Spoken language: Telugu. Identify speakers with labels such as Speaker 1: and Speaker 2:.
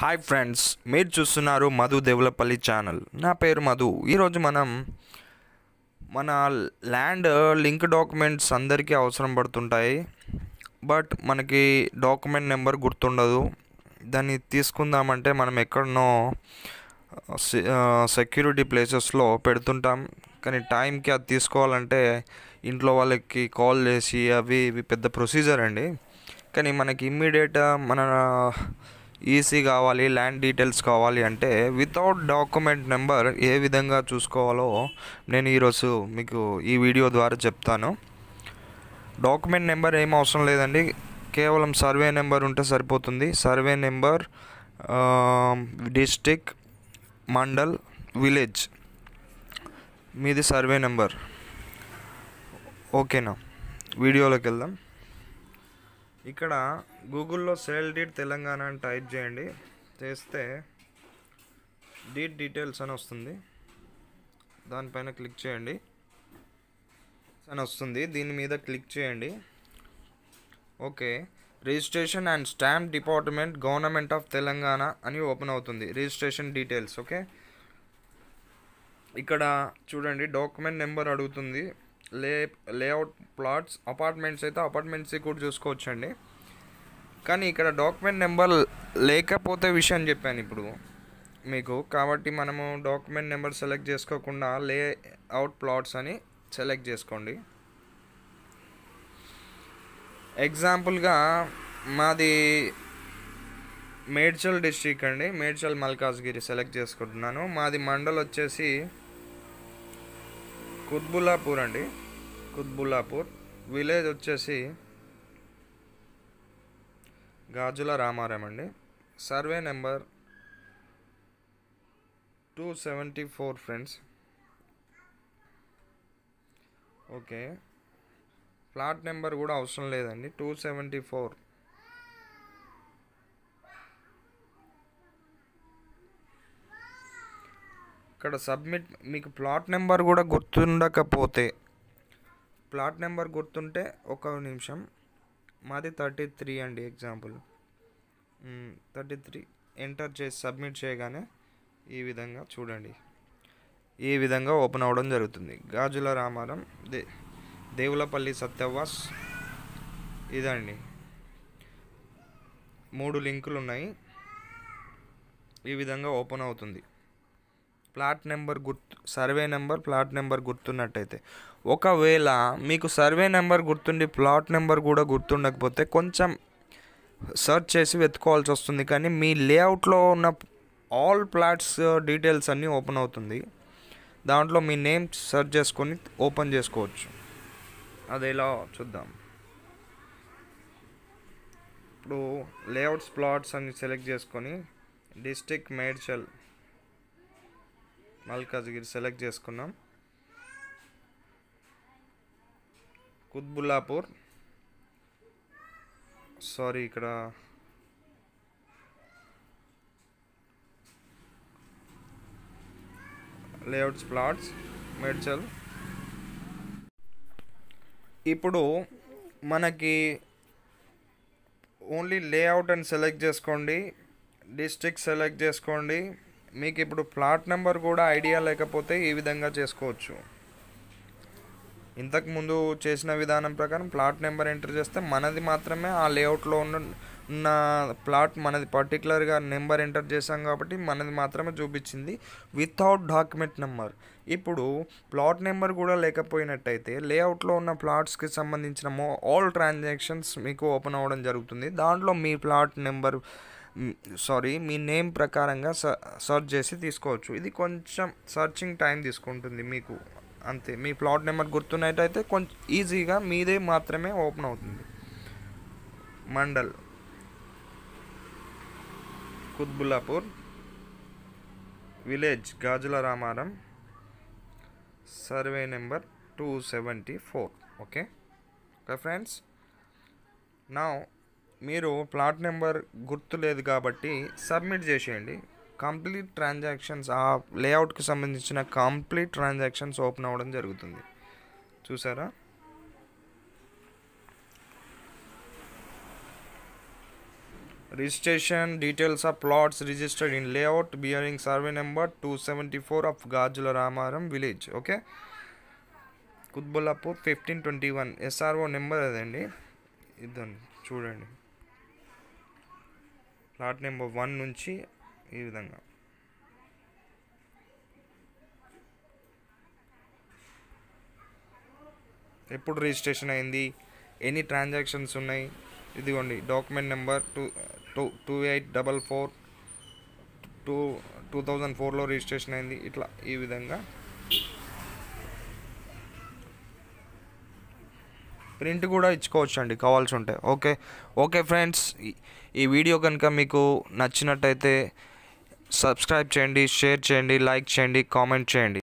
Speaker 1: హాయ్ ఫ్రెండ్స్ మీరు చూస్తున్నారు మధు దేవులపల్లి ఛానల్ నా పేరు మధు ఈరోజు మనం మన ల్యాండ్ లింక్ డాక్యుమెంట్స్ అందరికీ అవసరం పడుతుంటాయి బట్ మనకి డాక్యుమెంట్ నెంబర్ గుర్తుండదు దాన్ని తీసుకుందామంటే మనం ఎక్కడనో సెక్యూరిటీ ప్లేసెస్లో పెడుతుంటాం కానీ టైంకి అది తీసుకోవాలంటే ఇంట్లో వాళ్ళకి కాల్ చేసి అవి ఇవి పెద్ద ప్రొసీజర్ అండి కానీ మనకి ఇమ్మీడియట్ మన ఈసీ కావాలి ల్యాండ్ డీటెయిల్స్ కావాలి అంటే వితౌట్ డాక్యుమెంట్ నెంబర్ ఏ విధంగా చూసుకోవాలో నేను ఈరోజు మీకు ఈ వీడియో ద్వారా చెప్తాను డాక్యుమెంట్ నెంబర్ ఏం అవసరం లేదండి కేవలం సర్వే నెంబర్ ఉంటే సరిపోతుంది survey number district mandal village మీది సర్వే నెంబర్ ఓకేనా వీడియోలోకి వెళ్దాం ఇక్కడ గూగుల్లో సేల్ డీడ్ తెలంగాణ అని టైప్ చేయండి చేస్తే డీడ్ డీటెయిల్స్ అని వస్తుంది దానిపైన క్లిక్ చేయండి అని వస్తుంది దీని మీద క్లిక్ చేయండి okay registration and stamp department government of Telangana అని ఓపెన్ అవుతుంది రిజిస్ట్రేషన్ డీటెయిల్స్ ఓకే ఇక్కడ చూడండి డాక్యుమెంట్ నెంబర్ అడుగుతుంది లే లేఅవుట్ ప్లాట్స్ అపార్ట్మెంట్స్ అయితే అపార్ట్మెంట్స్ కూడా చూసుకోవచ్చండి కానీ ఇక్కడ డాక్యుమెంట్ నెంబర్ లేకపోతే విషయం చెప్పాను ఇప్పుడు మీకు కాబట్టి మనము డాక్యుమెంట్ నెంబర్ సెలెక్ట్ చేసుకోకుండా లేఅవుట్ ప్లాట్స్ అని సెలెక్ట్ చేసుకోండి ఎగ్జాంపుల్గా మాది మేడ్చల్ డిస్టిక్ అండి మేడ్చల్ మల్కాజ్గిరి సెలెక్ట్ చేసుకుంటున్నాను మాది మండల్ వచ్చేసి కుత్బుల్లాపూర్ అండి కుత్బుల్లాపూర్ విలేజ్ వచ్చేసి గాజుల రామారాం అండి survey number two seventy four friends okay plot number కూడా అవసరం లేదండి టూ సెవెంటీ ఫోర్ ఇక్కడ సబ్మిట్ మీకు ప్లాట్ నెంబర్ కూడా గుర్తుండకపోతే ప్లాట్ నెంబర్ గుర్తుంటే ఒక నిమిషం మాది థర్టీ త్రీ అండి ఎగ్జాంపుల్ థర్టీ త్రీ ఎంటర్ చేసి సబ్మిట్ చేయగానే ఈ విధంగా చూడండి ఈ విధంగా ఓపెన్ అవ్వడం జరుగుతుంది గాజుల రామారం దే దేవులపల్లి సత్యవాస్ ఇదండి మూడు లింకులు ఉన్నాయి ఈ విధంగా ఓపెన్ అవుతుంది ప్లాట్ నెంబర్ గుర్తు సర్వే నెంబర్ ప్లాట్ నెంబర్ గుర్తున్నట్టయితే ఒకవేళ మీకు సర్వే నెంబర్ గుర్తుండి ప్లాట్ నెంబర్ కూడా గుర్తుండకపోతే కొంచెం సెర్చ్ చేసి వెతుకోవాల్సి వస్తుంది కానీ మీ లేఅవుట్లో ఉన్న ఆల్ ప్లాట్స్ డీటెయిల్స్ అన్నీ ఓపెన్ అవుతుంది దాంట్లో మీ నేమ్ సర్చ్ చేసుకొని ఓపెన్ చేసుకోవచ్చు అది ఎలా చూద్దాం ఇప్పుడు లేఅవుట్స్ ప్లాట్స్ అన్ని సెలెక్ట్ చేసుకొని డిస్టిక్ మేడ్చల్ మల్కాజ్గిరి సెలెక్ట్ చేసుకున్నాం కుత్బుల్లాపూర్ సారీ ఇక్కడ లేఅవుట్స్ ప్లాట్స్ మేడ్చల్ ఇప్పుడు మనకి ఓన్లీ లేఅవుట్ అని సెలెక్ట్ చేసుకోండి డిస్ట్రిక్ట్ సెలెక్ట్ చేసుకోండి మీకు ఇప్పుడు ప్లాట్ నెంబర్ కూడా ఐడియా లేకపోతే ఈ విధంగా చేసుకోవచ్చు ఇంతకుముందు చేసిన విధానం ప్రకారం ప్లాట్ నెంబర్ ఎంటర్ చేస్తే మనది మాత్రమే ఆ లేఅవుట్లో ఉన్న ఉన్న ప్లాట్ మనది పర్టికులర్గా నెంబర్ ఎంటర్ చేసాం కాబట్టి మనది మాత్రమే చూపించింది వితౌట్ డాక్యుమెంట్ నెంబర్ ఇప్పుడు ప్లాట్ నెంబర్ కూడా లేకపోయినట్టయితే లేఅవుట్లో ఉన్న ప్లాట్స్కి సంబంధించిన ఆల్ ట్రాన్సాక్షన్స్ మీకు ఓపెన్ అవ్వడం జరుగుతుంది దాంట్లో మీ ప్లాట్ నెంబర్ సారీ మీ నేమ్ ప్రకారంగా సర్చ్ చేసి తీసుకోవచ్చు ఇది కొంచెం సర్చింగ్ టైం తీసుకుంటుంది మీకు అంతే మీ ప్లాట్ నెంబర్ గుర్తున్నట్టయితే కొంచెం ఈజీగా మీదే మాత్రమే ఓపెన్ అవుతుంది mandal Quthbullapur village Gajularamaram survey number two seventy four okay okay friends నా మీరు ప్లాట్ నెంబర్ గుర్తు లేదు కాబట్టి సబ్మిట్ చేసేయండి కంప్లీట్ ట్రాన్సాక్షన్స్ ఆ లేఅవుట్కి సంబంధించిన కంప్లీట్ ట్రాన్సాక్షన్స్ ఓపెన్ అవ్వడం జరుగుతుంది చూసారా registration details of plots registered in layout bearing survey number two seventy four of Gajularamaram village okay Quthbullapur fifteen twenty one SRO number అదండి ఇద్దండి చూడండి లాట్ నెంబర్ వన్ నుంచి ఈ విధంగా ఎప్పుడు రిజిస్ట్రేషన్ అయింది ఎన్ని ట్రాన్సాక్షన్స్ ఉన్నాయి ఇదిగోండి document number two two two eight double four two two thousand ఫోర్లో రిజిస్ట్రేషన్ అయింది ఇట్లా ఈ విధంగా ప్రింట్ కూడా ఇచ్చుకోవచ్చు అండి కావాల్సి ఉంటే ఓకే ఓకే ఫ్రెండ్స్ ఈ వీడియో కనుక మీకు నచ్చినట్టయితే సబ్స్క్రైబ్ చేయండి షేర్ చేయండి లైక్ చేయండి కామెంట్ చేయండి